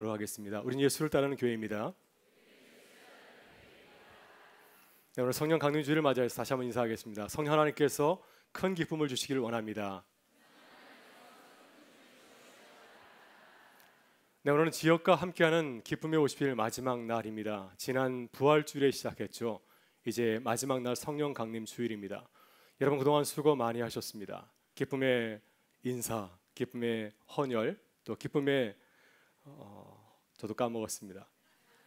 로 하겠습니다. 우린 예수를 따르는 교회입니다. 네, 오늘 성령 강림주의를 맞이해서 다시 한번 인사하겠습니다. 성령 하나님께서 큰 기쁨을 주시기를 원합니다. 네, 오늘은 지역과 함께하는 기쁨의 50일 마지막 날입니다. 지난 부활주일에 시작했죠. 이제 마지막 날 성령 강림 주일입니다. 여러분 그동안 수고 많이 하셨습니다. 기쁨의 인사, 기쁨의 헌혈, 또 기쁨의 어, 저도 까먹었습니다.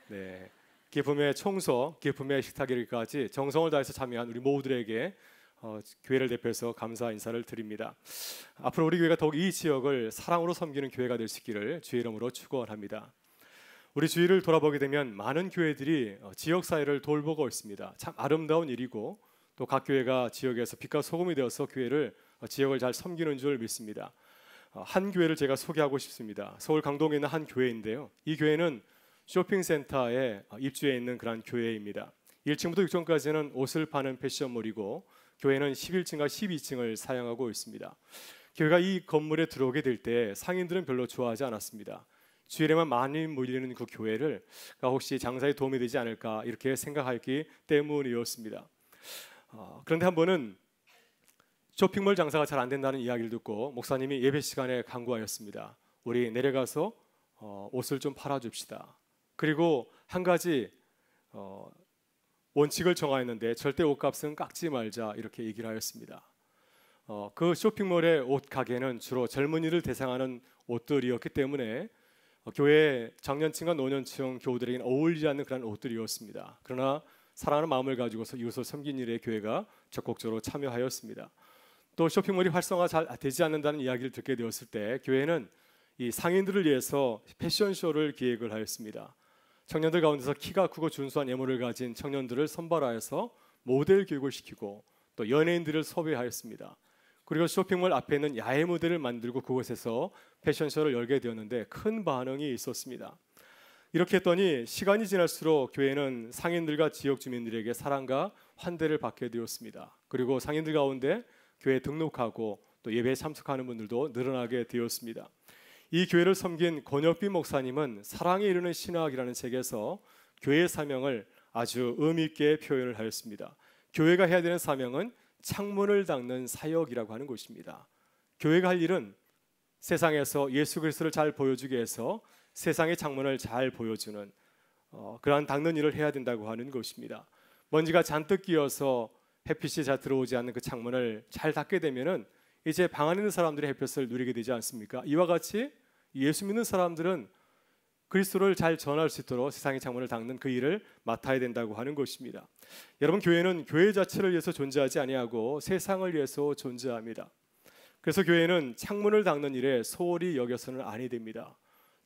네. 기쁨의 청소, 기쁨의 식탁이기까지 정성을 다해서 참여한 우리 모두들에게 어, 교회를 대표해서 감사 인사를 드립니다. 앞으로 우리 교회가 더욱 이 지역을 사랑으로 섬기는 교회가 될 수 있기를 주의 이름으로 축원합니다. 우리 주위를 돌아보게 되면 많은 교회들이 어, 지역 사회를 돌보고 있습니다. 참 아름다운 일이고 또 각 교회가 지역에서 빛과 소금이 되어서 교회를 어, 지역을 잘 섬기는 줄 믿습니다. 어, 한 교회를 제가 소개하고 싶습니다. 서울 강동에 있는 한 교회인데요. 이 교회는 쇼핑센터에 어, 입주해 있는 그런 교회입니다. 1층부터 6층까지는 옷을 파는 패션몰이고 교회는 11층과 12층을 사용하고 있습니다. 교회가 이 건물에 들어오게 될 때 상인들은 별로 좋아하지 않았습니다. 주일에만 많이 몰리는 그 교회를 아, 혹시 장사에 도움이 되지 않을까 이렇게 생각하기 때문이었습니다. 어, 그런데 한 번은 쇼핑몰 장사가 잘 안 된다는 이야기를 듣고 목사님이 예배 시간에 간구하였습니다 우리 내려가서 어, 옷을 좀 팔아줍시다. 그리고 한 가지 어, 원칙을 정하였는데 절대 옷값은 깎지 말자 이렇게 얘기를 하였습니다. 어, 그 쇼핑몰의 옷 가게는 주로 젊은이를 대상하는 옷들이었기 때문에 어, 교회 장년층과 노년층 교우들에게는 어울리지 않는 그런 옷들이었습니다. 그러나 사랑하는 마음을 가지고서 이웃을 섬긴 일에 교회가 적극적으로 참여하였습니다. 또 쇼핑몰이 활성화 잘 되지 않는다는 이야기를 듣게 되었을 때 교회는 이 상인들을 위해서 패션쇼를 기획을 하였습니다. 청년들 가운데서 키가 크고 준수한 예모를 가진 청년들을 선발하여서 모델 교육을 시키고 또 연예인들을 섭외하였습니다. 그리고 쇼핑몰 앞에 있는 야외 무대를 만들고 그곳에서 패션쇼를 열게 되었는데 큰 반응이 있었습니다. 이렇게 했더니 시간이 지날수록 교회는 상인들과 지역 주민들에게 사랑과 환대를 받게 되었습니다. 그리고 상인들 가운데 교회 등록하고 또 예배에 참석하는 분들도 늘어나게 되었습니다. 이 교회를 섬긴 권혁빈 목사님은 사랑에 이르는 신학이라는 책에서 교회의 사명을 아주 의미 있게 표현을 하였습니다. 교회가 해야 되는 사명은 창문을 닦는 사역이라고 하는 것입니다. 교회가 할 일은 세상에서 예수 그리스도를 잘 보여주기 위해서 세상의 창문을 잘 보여주는 어, 그러한 닦는 일을 해야 된다고 하는 것입니다. 먼지가 잔뜩 끼어서 햇빛이 잘 들어오지 않는 그 창문을 잘 닫게 되면은 이제 방 안에 있는 사람들이 햇볕을 누리게 되지 않습니까? 이와 같이 예수 믿는 사람들은 그리스도를 잘 전할 수 있도록 세상의 창문을 닫는 그 일을 맡아야 된다고 하는 것입니다. 여러분 교회는 교회 자체를 위해서 존재하지 아니하고 세상을 위해서 존재합니다. 그래서 교회는 창문을 닦는 일에 소홀히 여겨서는 아니 됩니다.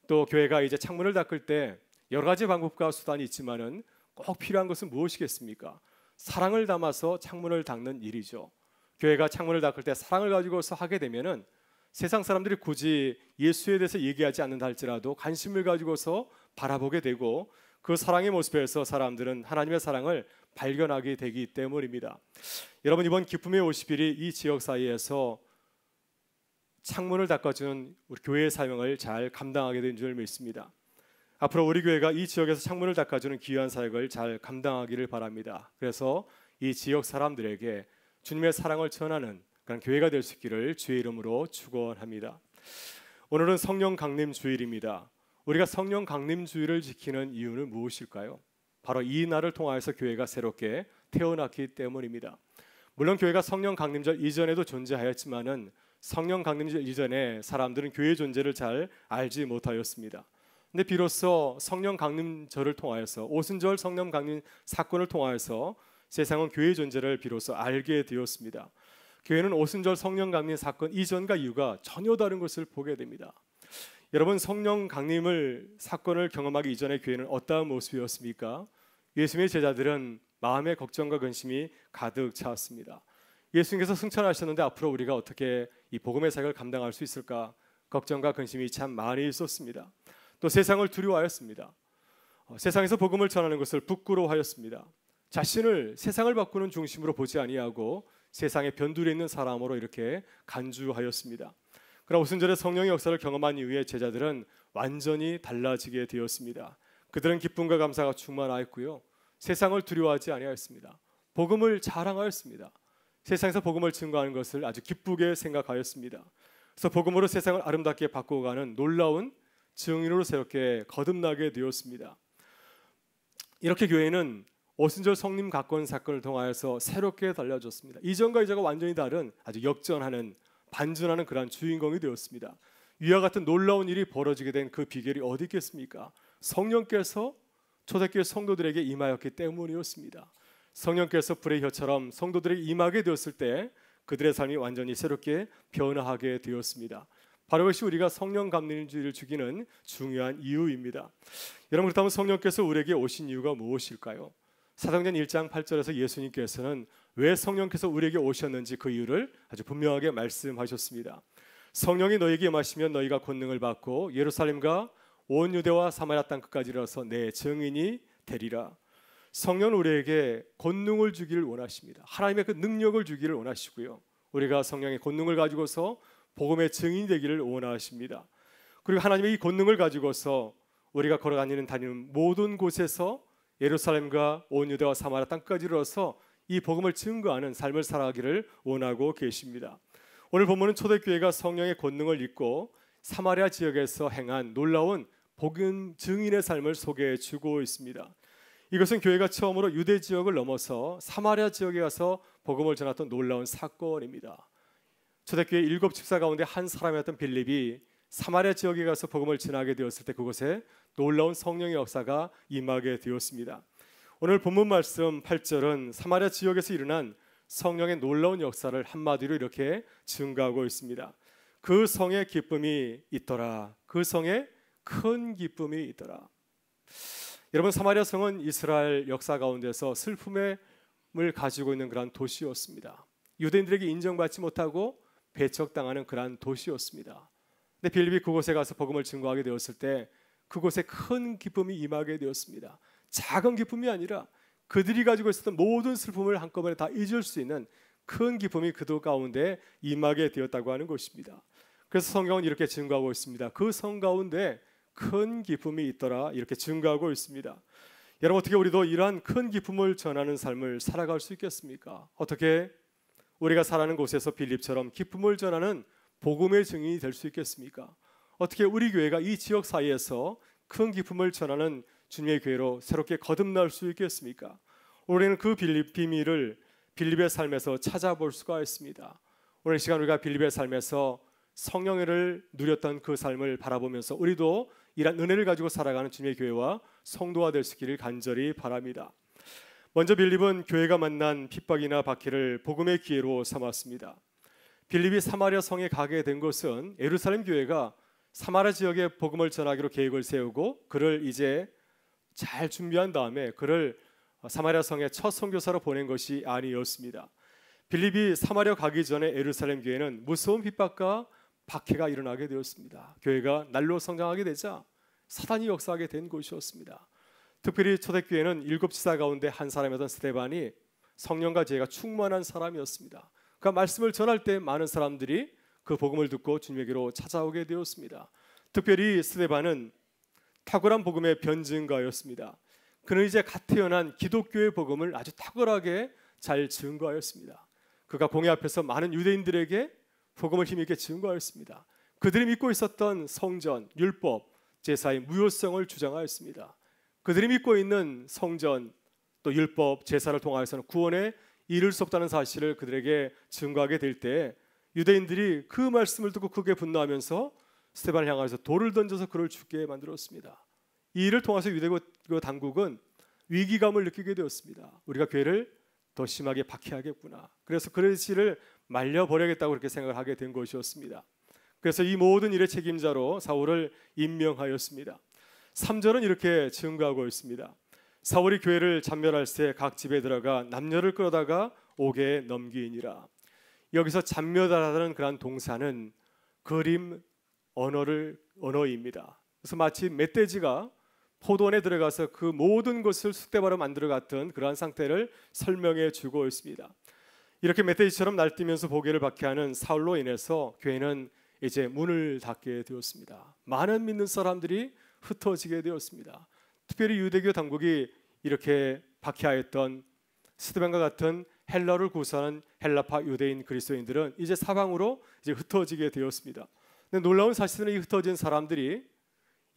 또 교회가 이제 창문을 닦을때 여러 가지 방법과 수단이 있지만은 꼭 필요한 것은 무엇이겠습니까? 사랑을 담아서 창문을 닦는 일이죠. 교회가 창문을 닦을 때 사랑을 가지고서 하게 되면은 세상 사람들이 굳이 예수에 대해서 얘기하지 않는다 할지라도 관심을 가지고서 바라보게 되고 그 사랑의 모습에서 사람들은 하나님의 사랑을 발견하게 되기 때문입니다. 여러분 이번 기쁨의 50일이 이 지역 사이에서 창문을 닦아주는 우리 교회의 사명을 잘 감당하게 된 줄 믿습니다. 앞으로 우리 교회가 이 지역에서 창문을 닦아주는 귀한 사역을 잘 감당하기를 바랍니다. 그래서 이 지역 사람들에게 주님의 사랑을 전하는 그런 교회가 될 수 있기를 주의 이름으로 축원합니다. 오늘은 성령 강림 주일입니다. 우리가 성령 강림 주일을 지키는 이유는 무엇일까요? 바로 이 날을 통하여서 교회가 새롭게 태어났기 때문입니다. 물론 교회가 성령 강림절 이전에도 존재하였지만은 성령 강림절 이전에 사람들은 교회 존재를 잘 알지 못하였습니다. 근데 비로소 성령 강림절을 통하여서 오순절 성령 강림 사건을 통하여서 세상은 교회의 존재를 비로소 알게 되었습니다. 교회는 오순절 성령 강림 사건 이전과 이후가 전혀 다른 것을 보게 됩니다. 여러분 성령 강림을 사건을 경험하기 이전의 교회는 어떠한 모습이었습니까? 예수님의 제자들은 마음의 걱정과 근심이 가득 차았습니다. 예수님께서 승천하셨는데 앞으로 우리가 어떻게 이 복음의 사역을 감당할 수 있을까 걱정과 근심이 참 많이 있었습니다. 또 세상을 두려워하였습니다. 어, 세상에서 복음을 전하는 것을 부끄러워하였습니다. 자신을 세상을 바꾸는 중심으로 보지 아니하고 세상의 변두리에 있는 사람으로 이렇게 간주하였습니다. 그러나 오순절의 성령의 역사를 경험한 이후에 제자들은 완전히 달라지게 되었습니다. 그들은 기쁨과 감사가 충만하였고요. 세상을 두려워하지 아니하였습니다. 복음을 자랑하였습니다. 세상에서 복음을 증거하는 것을 아주 기쁘게 생각하였습니다. 그래서 복음으로 세상을 아름답게 바꾸어가는 놀라운 증인으로새롭게 거듭나게 되었습니다. 이렇게 교회는 오순절 성림 각권 사건을 통하여서 새롭게 달려졌습니다. 이전과 이제가 완전히 다른 아주 역전하는 반전하는 그러한 주인공이 되었습니다. 위와 같은 놀라운 일이 벌어지게 된 그 비결이 어디 있겠습니까? 성령께서 초대교회 성도들에게 임하였기 때문이었습니다. 성령께서 불의 혀처럼 성도들에게 임하게 되었을 때 그들의 삶이 완전히 새롭게 변화하게 되었습니다. 바로 이것이 우리가 성령 감림주의를 죽이는 중요한 이유입니다. 여러분 그렇다면 성령께서 우리에게 오신 이유가 무엇일까요? 사도행전 1장 8절에서 예수님께서는 왜 성령께서 우리에게 오셨는지 그 이유를 아주 분명하게 말씀하셨습니다. 성령이 너에게 임하시면 너희가 권능을 받고 예루살렘과 온 유대와 사마리아 땅 끝까지 이서내 증인이 되리라. 성령은 우리에게 권능을 주기를 원하십니다. 하나님의 그 능력을 주기를 원하시고요. 우리가 성령의 권능을 가지고서 복음의 증인 되기를 원하십니다. 그리고 하나님의 이 권능을 가지고서 우리가 걸어다니는 다니는 모든 곳에서 예루살렘과 온 유대와 사마라 땅까지 이서이 복음을 증거하는 삶을 살아가기를 원하고 계십니다. 오늘 본문은 초대교회가 성령의 권능을 입고 사마리아 지역에서 행한 놀라운 복음 증인의 삶을 소개해 주고 있습니다. 이것은 교회가 처음으로 유대 지역을 넘어서 사마리아 지역에 가서 복음을 전했던 놀라운 사건입니다. 초대교회 일곱 집사 가운데 한 사람이었던 빌립이 사마리아 지역에 가서 복음을 전하게 되었을 때 그곳에 놀라운 성령의 역사가 임하게 되었습니다. 오늘 본문 말씀 8절은 사마리아 지역에서 일어난 성령의 놀라운 역사를 한마디로 이렇게 증가하고 있습니다. 그 성에 기쁨이 있더라. 그 성에 큰 기쁨이 있더라. 여러분 사마리아 성은 이스라엘 역사 가운데서 슬픔을 의 가지고 있는 그런 도시였습니다. 유대인들에게 인정받지 못하고 배척당하는 그러한 도시였습니다. 근데 빌립이 그곳에 가서 복음을 증거하게 되었을 때 그곳에 큰 기쁨이 임하게 되었습니다. 작은 기쁨이 아니라 그들이 가지고 있었던 모든 슬픔을 한꺼번에 다 잊을 수 있는 큰 기쁨이 그들 가운데 임하게 되었다고 하는 것입니다. 그래서 성경은 이렇게 증거하고 있습니다. 그 성 가운데 큰 기쁨이 있더라 이렇게 증거하고 있습니다. 여러분 어떻게 우리도 이러한 큰 기쁨을 전하는 삶을 살아갈 수 있겠습니까? 어떻게 우리가 살아는 곳에서 빌립처럼 기쁨을 전하는 복음의 증인이 될 수 있겠습니까? 어떻게 우리 교회가 이 지역 사이에서 큰 기쁨을 전하는 주님의 교회로 새롭게 거듭날 수 있겠습니까? 우리는 그 빌립 비밀을 빌립의 삶에서 찾아볼 수가 있습니다. 오늘 시간 우리가 빌립의 삶에서 성령을 누렸던 그 삶을 바라보면서 우리도 이런 은혜를 가지고 살아가는 주님의 교회와 성도가 될수 있기를 간절히 바랍니다. 먼저 빌립은 교회가 만난 핍박이나 박해를 복음의 기회로 삼았습니다. 빌립이 사마리아 성에 가게 된 것은 예루살렘 교회가 사마라 지역에 복음을 전하기로 계획을 세우고 그를 이제 잘 준비한 다음에 그를 사마리아 성의 첫 선교사로 보낸 것이 아니었습니다. 빌립이 사마리아 가기 전에 예루살렘 교회는 무서운 핍박과 박해가 일어나게 되었습니다. 교회가 날로 성장하게 되자 사단이 역사하게 된것이었습니다 특별히 초대교회는 일곱 지사 가운데 한 사람이었던 스테반이 성령과 지혜가 충만한 사람이었습니다. 그러 말씀을 전할 때 많은 사람들이 그 복음을 듣고 주님에게로 찾아오게 되었습니다. 특별히 스테반은 탁월한 복음의 변증가였습니다. 그는 이제 갓 태어난 기독교의 복음을 아주 탁월하게 잘 증거하였습니다. 그가 공회 앞에서 많은 유대인들에게 복음을 힘있게 증거하였습니다. 그들이 믿고 있었던 성전, 율법, 제사의 무효성을 주장하였습니다. 그들이 믿고 있는 성전 또 율법 제사를 통하여서는 구원에 이를 수 없다는 사실을 그들에게 증거하게 될 때 유대인들이 그 말씀을 듣고 크게 분노하면서 스테반을 향하여서 돌을 던져서 그를 죽게 만들었습니다. 이를을 통해서 유대교 그, 그 당국은 위기감을 느끼게 되었습니다. 우리가 교회를 더 심하게 박해하겠구나. 그래서 그런 시를 말려버려야겠다고 그렇게 생각을 하게 된 것이었습니다. 그래서 이 모든 일의 책임자로 사울을 임명하였습니다. 3절은 이렇게 증거하고 있습니다. 사울이 교회를 잔멸할 새각 집에 들어가 남녀를 끌어다가 옥에 넘기니라. 여기서 잔멸하다는 그러한 동사는 그림 언어를 언어입니다. 그래서 마치 멧돼지가 포도원에 들어가서 그 모든 것을 숙대바로 만들어 갔던 그러한 상태를 설명해 주고 있습니다. 이렇게 멧돼지처럼 날뛰면서 보기를 받게 하는 사울로 인해서 교회는 이제 문을 닫게 되었습니다. 많은 믿는 사람들이 흩어지게 되었습니다. 특별히 유대교 당국이 이렇게 박해하였던 스테반과 같은 헬라를 구사하는 헬라파 유대인 그리스도인들은 이제 사방으로 이제 흩어지게 되었습니다. 근데 놀라운 사실은 이 흩어진 사람들이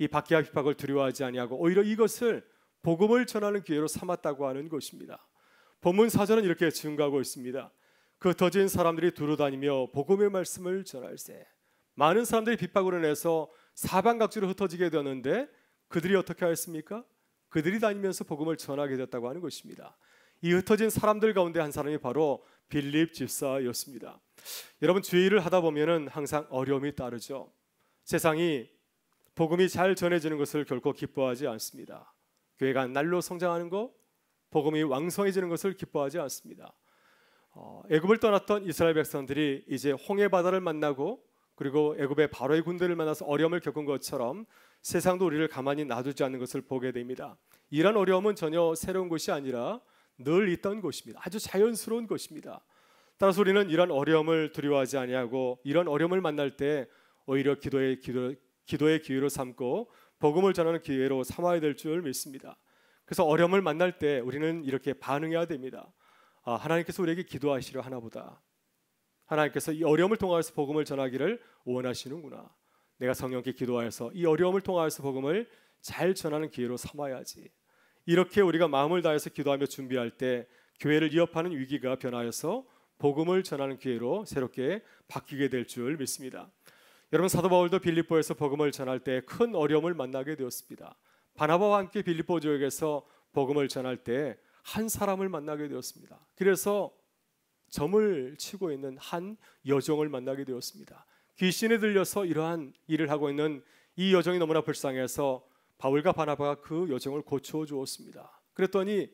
이 박해와 핍박을 두려워하지 아니하고 오히려 이것을 복음을 전하는 기회로 삼았다고 하는 것입니다. 본문 사전은 이렇게 증가하고 있습니다. 그 흩어진 사람들이 두루 다니며 복음의 말씀을 전할세. 많은 사람들이 핍박으로 내서 사방각지로 흩어지게 되는데 었 그들이 어떻게 하였습니까? 그들이 다니면서 복음을 전하게 됐다고 하는 것입니다. 이 흩어진 사람들 가운데 한 사람이 바로 빌립 집사였습니다. 여러분 주의를 하다 보면은 항상 어려움이 따르죠. 세상이 복음이 잘 전해지는 것을 결코 기뻐하지 않습니다. 교회가 날로 성장하는 것, 복음이 왕성해지는 것을 기뻐하지 않습니다. 어, 애굽을 떠났던 이스라엘 백성들이 이제 홍해 바다를 만나고 그리고 애굽의 바로의 군대를 만나서 어려움을 겪은 것처럼 세상도 우리를 가만히 놔두지 않는 것을 보게 됩니다. 이런 어려움은 전혀 새로운 것이 아니라 늘 있던 것입니다. 아주 자연스러운 것입니다. 따라서 우리는 이런 어려움을 두려워하지 아니하고 이런 어려움을 만날 때 오히려 기도의 기도, 기도의 기회로 삼고 복음을 전하는 기회로 삼아야 될 줄 믿습니다. 그래서 어려움을 만날 때 우리는 이렇게 반응해야 됩니다. 아, 하나님께서 우리에게 기도하시려 하나보다. 하나님께서 이 어려움을 통하여서 복음을 전하기를 원하시는구나. 내가 성령께 기도하여서 이 어려움을 통하여서 복음을 잘 전하는 기회로 삼아야지. 이렇게 우리가 마음을 다해서 기도하며 준비할 때 교회를 위협하는 위기가 변하여서 복음을 전하는 기회로 새롭게 바뀌게 될 줄 믿습니다. 여러분 사도 바울도 빌립보에서 복음을 전할 때 큰 어려움을 만나게 되었습니다. 바나바와 함께 빌립보 지역에서 복음을 전할 때 한 사람을 만나게 되었습니다. 그래서 점을 치고 있는 한 여정을 만나게 되었습니다. 귀신에 들려서 이러한 일을 하고 있는 이 여정이 너무나 불쌍해서 바울과 바나바가 그 여정을 고쳐 주었습니다. 그랬더니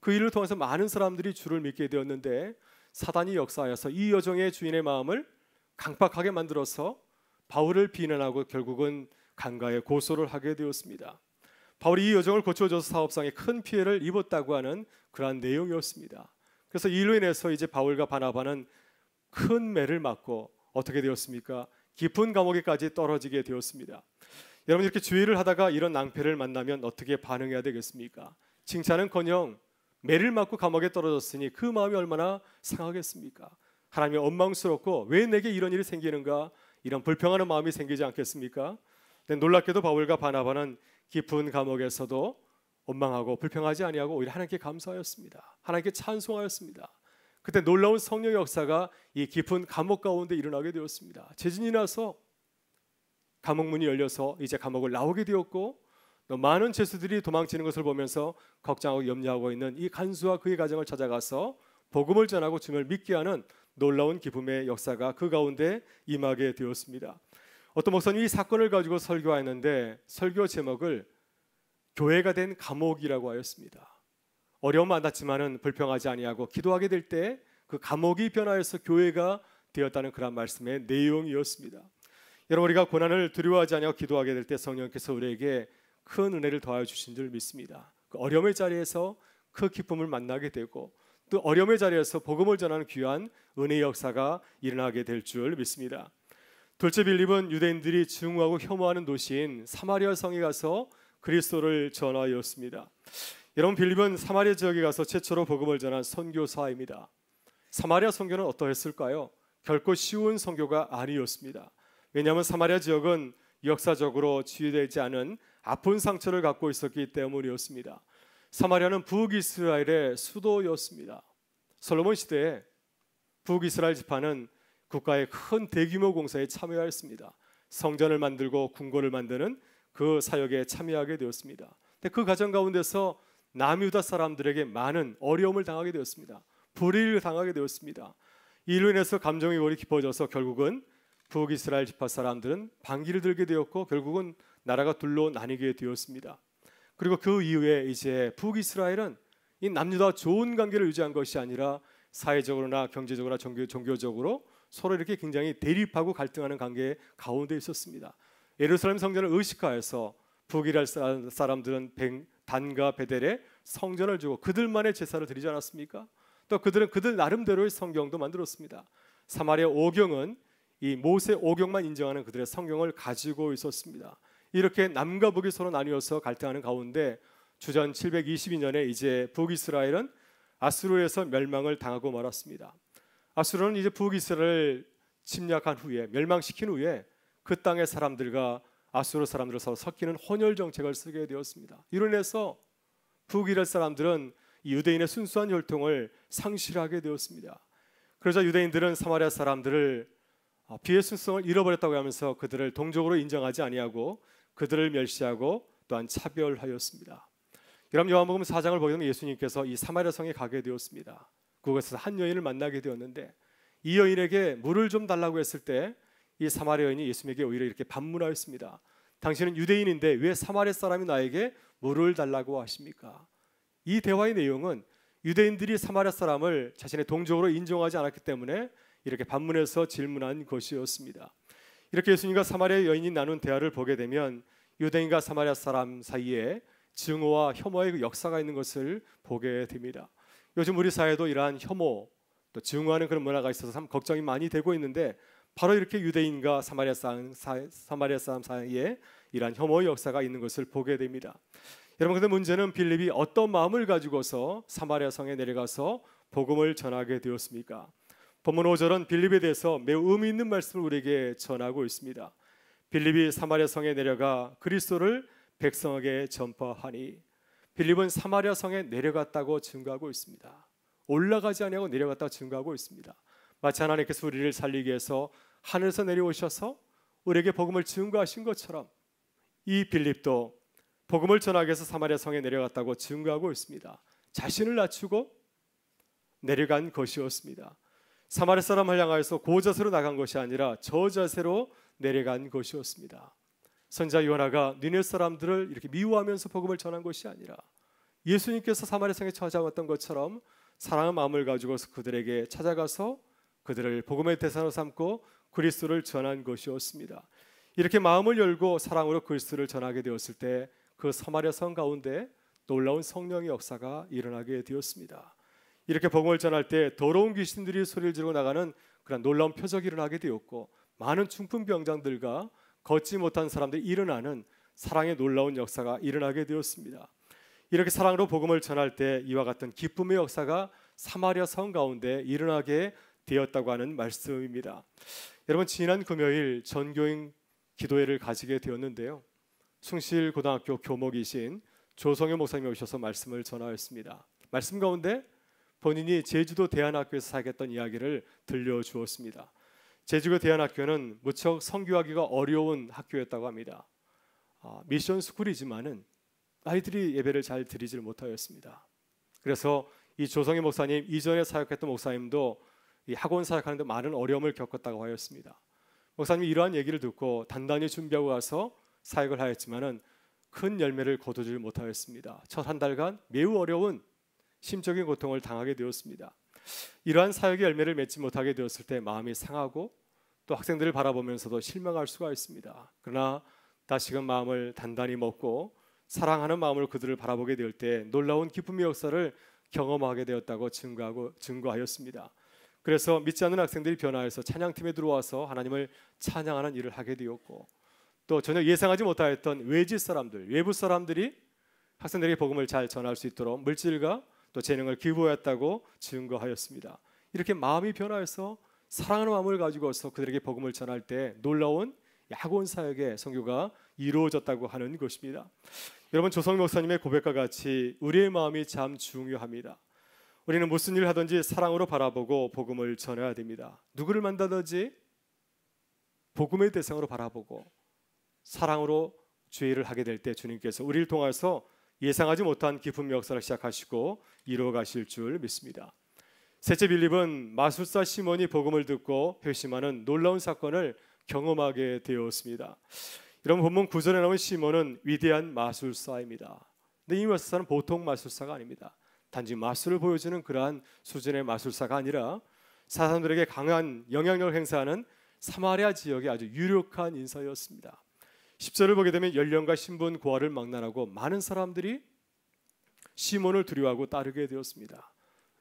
그 일을 통해서 많은 사람들이 주를 믿게 되었는데 사단이 역사하여서 이 여정의 주인의 마음을 강박하게 만들어서 바울을 비난하고 결국은 강가에 고소를 하게 되었습니다. 바울이 이 여정을 고쳐줘서 사업상에 큰 피해를 입었다고 하는 그러한 내용이었습니다. 그래서 이로 인해서 이제 바울과 바나바는 큰 매를 맞고 어떻게 되었습니까? 깊은 감옥에까지 떨어지게 되었습니다. 여러분 이렇게 주의를 하다가 이런 낭패를 만나면 어떻게 반응해야 되겠습니까? 칭찬은커녕 매를 맞고 감옥에 떨어졌으니 그 마음이 얼마나 상하겠습니까? 하나님이 원망스럽고 왜 내게 이런 일이 생기는가 이런 불평하는 마음이 생기지 않겠습니까? 놀랍게도 바울과 바나바는 깊은 감옥에서도 원망하고 불평하지 아니하고 오히려 하나님께 감사하였습니다. 하나님께 찬송하였습니다. 그때 놀라운 성령 역사가 이 깊은 감옥 가운데 일어나게 되었습니다. 재진이 나서 감옥 문이 열려서 이제 감옥을 나오게 되었고 많은 죄수들이 도망치는 것을 보면서 걱정하고 염려하고 있는 이 간수와 그의 가정을 찾아가서 복음을 전하고 주님을 믿게 하는 놀라운 기쁨의 역사가 그 가운데 임하게 되었습니다. 어떤 목사님이 이 사건을 가지고 설교하였는데 설교 제목을 교회가 된 감옥이라고 하였습니다. 어려움 만났지만은 불평하지 아니하고 기도하게 될 때 그 감옥이 변하여서 교회가 되었다는 그런 말씀의 내용이었습니다. 여러분 우리가 고난을 두려워하지 아니하고 기도하게 될 때 성령께서 우리에게 큰 은혜를 더하여 주신 줄 믿습니다. 그 어려움의 자리에서 그 기쁨을 만나게 되고 또 어려움의 자리에서 복음을 전하는 귀한 은혜 역사가 일어나게 될 줄 믿습니다. 둘째 빌립은 유대인들이 증오하고 혐오하는 도시인 사마리아 성에 가서 그리스도를 전하였습니다. 여러분 빌립은 사마리아 지역에 가서 최초로 복음을 전한 선교사입니다. 사마리아 선교는 어떠했을까요? 결코 쉬운 선교가 아니었습니다. 왜냐하면 사마리아 지역은 역사적으로 치유되지 않은 아픈 상처를 갖고 있었기 때문이었습니다. 사마리아는 북이스라엘의 수도였습니다. 솔로몬 시대에 북이스라엘 지파는 국가의 큰 대규모 공사에 참여하였습니다. 성전을 만들고 궁궐을 만드는 그 사역에 참여하게 되었습니다. 근데 그 과정 가운데서 남유다 사람들에게 많은 어려움을 당하게 되었습니다. 불의를 당하게 되었습니다. 이로 인해서 감정이 골이 깊어져서 결국은 북이스라엘 지파 사람들은 반기를 들게 되었고 결국은 나라가 둘로 나뉘게 되었습니다. 그리고 그 이후에 이제 북이스라엘은 이 남유다 좋은 관계를 유지한 것이 아니라 사회적으로나 경제적으로나 종교, 종교적으로 서로 이렇게 굉장히 대립하고 갈등하는 관계 가운데 있었습니다. 예루살렘 성전을 의식하여서 북이랄 사람들은 단과 베델에 성전을 주고 그들만의 제사를 드리지 않았습니까? 또 그들은 그들 나름대로의 성경도 만들었습니다. 사마리아 오경은 이 모세 오경만 인정하는 그들의 성경을 가지고 있었습니다. 이렇게 남과 북이 서로 나뉘어서 갈등하는 가운데 주전 722년에 이제 북이스라엘은 아수르에서 멸망을 당하고 말았습니다. 아수르는 이제 북이스라엘 침략한 후에 멸망시킨 후에 그 땅의 사람들과 아수르 사람들을 서로 섞이는 혼혈 정책을 쓰게 되었습니다. 이로 인해서 북이랄 사람들은 유대인의 순수한 혈통을 상실하게 되었습니다. 그러자 유대인들은 사마리아 사람들을 어, 비의 순성을 잃어버렸다고 하면서 그들을 동족으로 인정하지 아니하고 그들을 멸시하고 또한 차별하였습니다. 여러분 요한복음 4장을 보게 되면 예수님께서 이 사마리아 성에 가게 되었습니다. 그곳에서 한 여인을 만나게 되었는데 이 여인에게 물을 좀 달라고 했을 때이 사마리아인이 여 예수님에게 오히려 이렇게 반문하였습니다. 당신은 유대인인데 왜 사마리아 사람이 나에게 물을 달라고 하십니까? 이 대화의 내용은 유대인들이 사마리아 사람을 자신의 동족으로 인정하지 않았기 때문에 이렇게 반문해서 질문한 것이었습니다. 이렇게 예수님과 사마리아 여인이 나눈 대화를 보게 되면 유대인과 사마리아 사람 사이에 증오와 혐오의 그 역사가 있는 것을 보게 됩니다. 요즘 우리 사회도 이러한 혐오 또 증오하는 그런 문화가 있어서 참 걱정이 많이 되고 있는데 바로 이렇게 유대인과 사마리아 사람, 사마리아 사람 사이에 이러한 혐오의 역사가 있는 것을 보게 됩니다. 여러분 근데 문제는 빌립이 어떤 마음을 가지고서 사마리아 성에 내려가서 복음을 전하게 되었습니까? 본문 5절은 빌립에 대해서 매우 의미 있는 말씀을 우리에게 전하고 있습니다. 빌립이 사마리아 성에 내려가 그리스도를 백성에게 전파하니 빌립은 사마리아 성에 내려갔다고 증거하고 있습니다. 올라가지 아니하고 내려갔다고 증거하고 있습니다. 마치 하나님께서 우리를 그 살리기 위해서 하늘에서 내려오셔서 우리에게 복음을 증거하신 것처럼 이 빌립도 복음을 전하기 위해서 사마리아 성에 내려갔다고 증거하고 있습니다. 자신을 낮추고 내려간 것이었습니다. 사마리아 사람을 향하여서 고자세로 나간 것이 아니라 저자세로 내려간 것이었습니다. 선자 요나가 니네 사람들을 이렇게 미워하면서 복음을 전한 것이 아니라 예수님께서 사마리아 성에 찾아왔던 것처럼 사랑의 마음을 가지고서 그들에게 찾아가서 그들을 복음의 대사로 삼고 그리스도를 전한 것이었습니다. 이렇게 마음을 열고 사랑으로 그리스도를 전하게 되었을 때그 서마리아 성 가운데 놀라운 성령의 역사가 일어나게 되었습니다. 이렇게 복음을 전할 때 더러운 귀신들이 소리를 지르고 나가는 그런 놀라운 표적이 일어나게 되었고 많은 중풍병장들과 걷지 못한 사람들이 일어나는 사랑의 놀라운 역사가 일어나게 되었습니다. 이렇게 사랑으로 복음을 전할 때 이와 같은 기쁨의 역사가 사마리아 성 가운데 일어나게 되었다고 하는 말씀입니다. 여러분 지난 금요일 전교인 기도회를 가지게 되었는데요. 숭실고등학교 교목이신 조성효 목사님이 오셔서 말씀을 전하였습니다. 말씀 가운데 본인이 제주도 대안학교에서 살겠던 이야기를 들려주었습니다. 제주도 대안학교는 무척 성교하기가 어려운 학교였다고 합니다. 아, 미션 스쿨이지만은 아이들이 예배를 잘 드리질 못하였습니다. 그래서 이 조성희 목사님 이전에 사역했던 목사님도 이 학원 사역하는데 많은 어려움을 겪었다고 하였습니다. 목사님이 이러한 얘기를 듣고 단단히 준비하고 와서 사역을 하였지만은 큰 열매를 거두질 못하였습니다. 첫 한 달간 매우 어려운 심적인 고통을 당하게 되었습니다. 이러한 사역의 열매를 맺지 못하게 되었을 때 마음이 상하고 또 학생들을 바라보면서도 실망할 수가 있습니다. 그러나 다시금 마음을 단단히 먹고 사랑하는 마음으 그들을 바라보게 될 때 놀라운 기쁨의 역사를 경험하게 되었다고 증거하고 증거하였습니다. 그래서 믿지 않는 학생들이 변화해서 찬양팀에 들어와서 하나님을 찬양하는 일을 하게 되었고 또 전혀 예상하지 못하였던 외지 사람들, 외부 사람들이 학생들에게 복음을 잘 전할 수 있도록 물질과 또 재능을 기부하였다고 증거하였습니다. 이렇게 마음이 변화해서 사랑하는 마음을 가지고서 그들에게 복음을 전할 때 놀라운 야곤 사역의 성교가 이루어졌다고 하는 것입니다. 여러분 조성 목사님의 고백과 같이 우리의 마음이 참 중요합니다. 우리는 무슨 일을 하든지 사랑으로 바라보고 복음을 전해야 됩니다. 누구를 만나든지 복음의 대상으로 바라보고 사랑으로 주를 하게 될 때 주님께서 우리를 통해서 예상하지 못한 깊은 역사를 시작하시고 이루어 가실 줄 믿습니다. 셋째 빌립은 마술사 시몬이 복음을 듣고 회심하는 놀라운 사건을 경험하게 되었습니다. 여러 본문 9절에 나온 시몬은 위대한 마술사입니다. 근데 이 마술사는 보통 마술사가 아닙니다. 단지 마술을 보여주는 그러한 수준의 마술사가 아니라 사람들에게 강한 영향력을 행사하는 사마리아 지역의 아주 유력한 인사였습니다. 10절을 보게 되면 연령과 신분 고아를 망난하고 많은 사람들이 시몬을 두려워하고 따르게 되었습니다.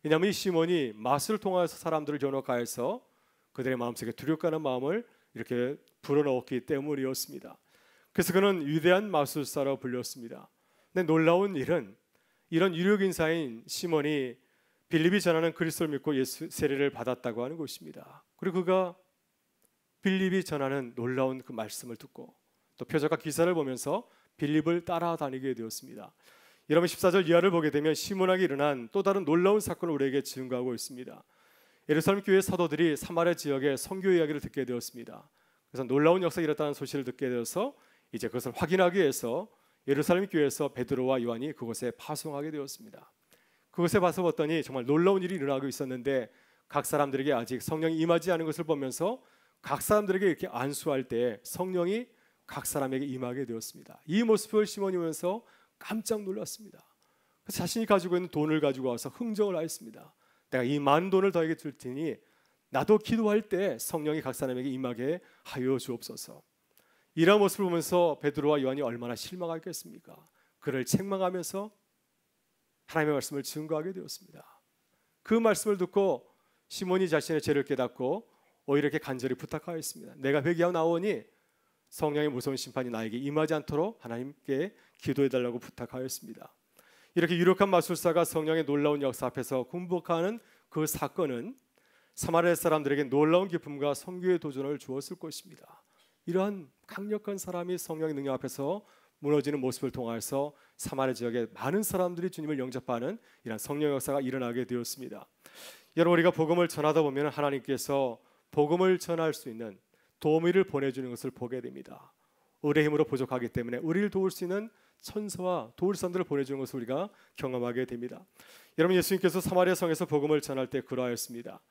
왜냐하면 이 시몬이 마술을 통하서 사람들을 현혹하여서 그들의 마음속에 두렵다는 마음을 이렇게 불어넣었기 때문이었습니다. 그래서 그는 위대한 마술사로 불렸습니다. 근데 놀라운 일은 이런 유력 인사인 시몬이 빌립이 전하는 그리스도를 믿고 예수 세례를 받았다고 하는 것입니다. 그리고 그가 빌립이 전하는 놀라운 그 말씀을 듣고 또 표적과 기사를 보면서 빌립을 따라다니게 되었습니다. 여러분 14절 이하를 보게 되면 시몬에게 일어난 또 다른 놀라운 사건을 우리에게 증거하고 있습니다. 예루살렘 교회 사도들이 사마리 아 지역의 성교 이야기를 듣게 되었습니다. 그래서 놀라운 역사가 일었다는 소식을 듣게 되어서 이제 그것을 확인하기 위해서 예루살렘 교회에서 베드로와 요한이 그곳에 파송하게 되었습니다. 그곳에 가서 봤더니 정말 놀라운 일이 일어나고 있었는데 각 사람들에게 아직 성령이 임하지 않은 것을 보면서 각 사람들에게 이렇게 안수할 때 성령이 각 사람에게 임하게 되었습니다. 이 모습을 시몬이 보면서 깜짝 놀랐습니다. 자신이 가지고 있는 돈을 가지고 와서 흥정을 하였습니다. 내가 이많 돈을 너에게 줄 테니 나도 기도할 때 성령이 각 사람에게 임하게 하여 주옵소서. 이런 모습을 보면서 베드로와 요한이 얼마나 실망하겠습니까? 그를 책망하면서 하나님의 말씀을 증거하게 되었습니다. 그 말씀을 듣고 시몬이 자신의 죄를 깨닫고 오히려 이렇게 간절히 부탁하였습니다. 내가 회개하고 나오니 성령의 무서운 심판이 나에게 임하지 않도록 하나님께 기도해 달라고 부탁하였습니다. 이렇게 유력한 마술사가 성령의 놀라운 역사 앞에서 굴복하는 그 사건은 사마리아 사람들에게 놀라운 기쁨과 성교의 도전을 주었을 것입니다. 이러한 강력한 사람이 성령의 능력 앞에서 무너지는 모습을 통해서 사마리 지역에 많은 사람들이 주님을 영접하는 이런 성령 역사가 일어나게 되었습니다. 여러분 우리가 복음을 전하다 보면 하나님께서 복음을 전할 수 있는 도우미를 보내주는 것을 보게 됩니다. 우리의 힘으로 부족하기 때문에 우리를 도울 수 있는 천사와 도울 사람들을 보내주는 것을 우리가 경험하게 됩니다. 여러분 예수님께서 사마리아 성에서 복음을 전할 때 그러하였습니다.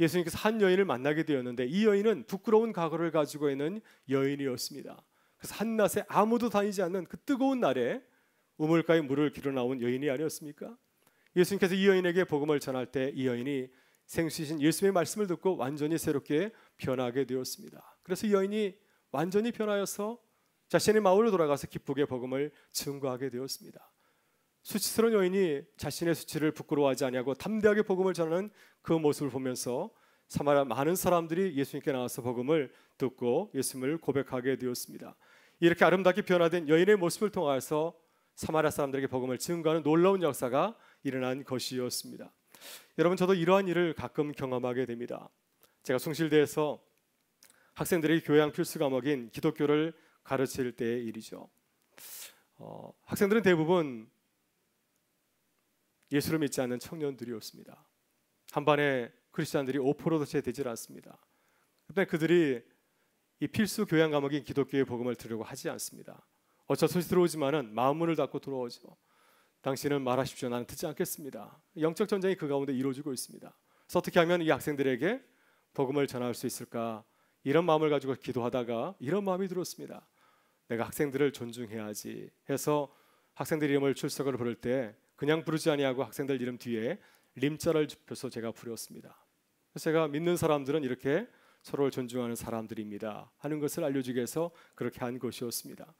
예수님께서 한 여인을 만나게 되었는데 이 여인은 부끄러운 과거를 가지고 있는 여인이었습니다. 그래서 한낮에 아무도 다니지 않는 그 뜨거운 날에 우물가에 물을 길어 나온 여인이 아니었습니까? 예수님께서 이 여인에게 복음을 전할 때 이 여인이 생수이신 예수의 말씀을 듣고 완전히 새롭게 변하게 되었습니다. 그래서 이 여인이 완전히 변하여서 자신의 마을로 돌아가서 기쁘게 복음을 증거하게 되었습니다. 수치스러운 여인이 자신의 수치를 부끄러워하지 아니하고 담대하게 복음을 전하는 그 모습을 보면서 사마리아 많은 사람들이 예수님께 나와서 복음을 듣고 예수님을 고백하게 되었습니다. 이렇게 아름답게 변화된 여인의 모습을 통해서 사마리아 사람들에게 복음을 증거하는 놀라운 역사가 일어난 것이었습니다. 여러분 저도 이러한 일을 가끔 경험하게 됩니다. 제가 숭실대에서 학생들의 교양 필수 과목인 기독교를 가르칠 때의 일이죠. 어, 학생들은 대부분 예수를 믿지 않는 청년들이었습니다. 한반에 크리스천들이 5%도 채 되질 않습니다. 그런데 그들이 이 필수 교양 과목인 기독교의 복음을 들으려고 하지 않습니다. 어차 소식 들어오지만은 마음 문을 닫고 들어오죠. 당신은 말하십시오. 나는 듣지 않겠습니다. 영적 전쟁이 그 가운데 이루어지고 있습니다. 그래서 어떻게 하면 이 학생들에게 복음을 전할 수 있을까? 이런 마음을 가지고 기도하다가 이런 마음이 들었습니다. 내가 학생들을 존중해야지 해서 학생들 이름을 출석을 부를 때 그냥 부르지 아니하고 학생들 이름 뒤에 림자를 좁혀서 제가 부렸습니다. 제가 믿는 사람들은 이렇게 서로를 존중하는 사람들입니다 하는 것을 알려주기 위해서 그렇게 한 것이었습니다.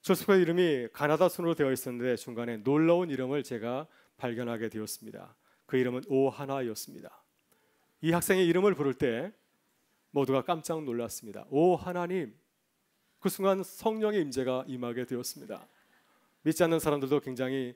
조스프의 이름이 가나다 순으로 되어 있었는데 중간에 놀라운 이름을 제가 발견하게 되었습니다. 그 이름은 오하나였습니다. 이 학생의 이름을 부를 때 모두가 깜짝 놀랐습니다. 오 하나님. 그 순간 성령의 임재가 임하게 되었습니다. 믿지 않는 사람들도 굉장히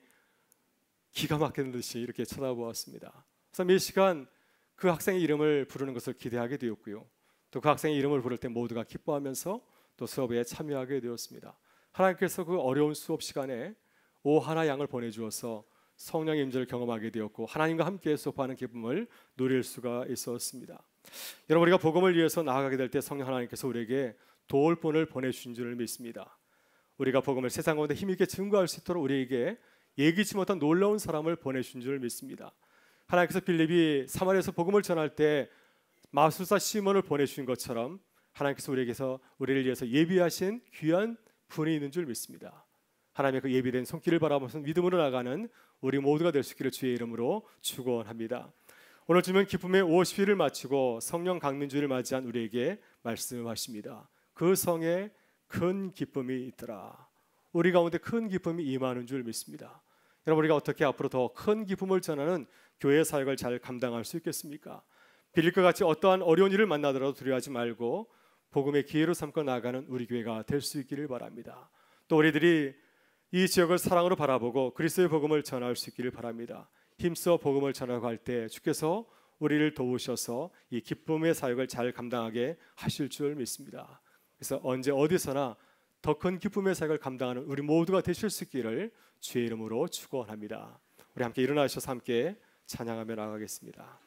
기가 막히는 듯이 이렇게 쳐다보았습니다. 그래서 몇 시간 그 학생의 이름을 부르는 것을 기대하게 되었고요. 또 그 학생의 이름을 부를 때 모두가 기뻐하면서 또 수업에 참여하게 되었습니다. 하나님께서 그 어려운 수업 시간에 오하나 양을 보내주어서 성령의 임재를 경험하게 되었고 하나님과 함께 수업하는 기쁨을 누릴 수가 있었습니다. 여러분 우리가 복음을 위해서 나아가게 될 때 성령 하나님께서 우리에게 도울 분을 보내주신 줄을 믿습니다. 우리가 복음을 세상 가운데 힘있게 증거할 수 있도록 우리에게 예기치 못한 놀라운 사람을 보내신 줄 믿습니다. 하나님께서 빌립이 사마리에서 복음을 전할 때 마술사 시몬을 보내신 것처럼 하나님께서 우리에게서 우리를 위해서 예비하신 귀한 분이 있는 줄 믿습니다. 하나님의 그 예비된 손길을 바라보면서 믿음으로 나가는 우리 모두가 될 수 있기를 주의 이름으로 축원합니다. 오늘 주면 기쁨의 50일을 마치고 성령 강림주를 맞이한 우리에게 말씀하십니다. 그 성에 큰 기쁨이 있더라. 우리 가운데 큰 기쁨이 임하는 줄 믿습니다. 여러분 우리가 어떻게 앞으로 더 큰 기쁨을 전하는 교회 사역을 잘 감당할 수 있겠습니까? 빌릴 것 같이 어떠한 어려운 일을 만나더라도 두려워하지 말고 복음의 기회로 삼고 나가는 우리 교회가 될 수 있기를 바랍니다. 또 우리들이 이 지역을 사랑으로 바라보고 그리스도의 복음을 전할 수 있기를 바랍니다. 힘써 복음을 전하고 할 때 주께서 우리를 도우셔서 이 기쁨의 사역을 잘 감당하게 하실 줄 믿습니다. 그래서 언제 어디서나 더 큰 기쁨의 사역을 감당하는 우리 모두가 되실 수 있기를 주의 이름으로 축원합니다. 우리 함께 일어나셔서 함께 찬양하며 나가겠습니다.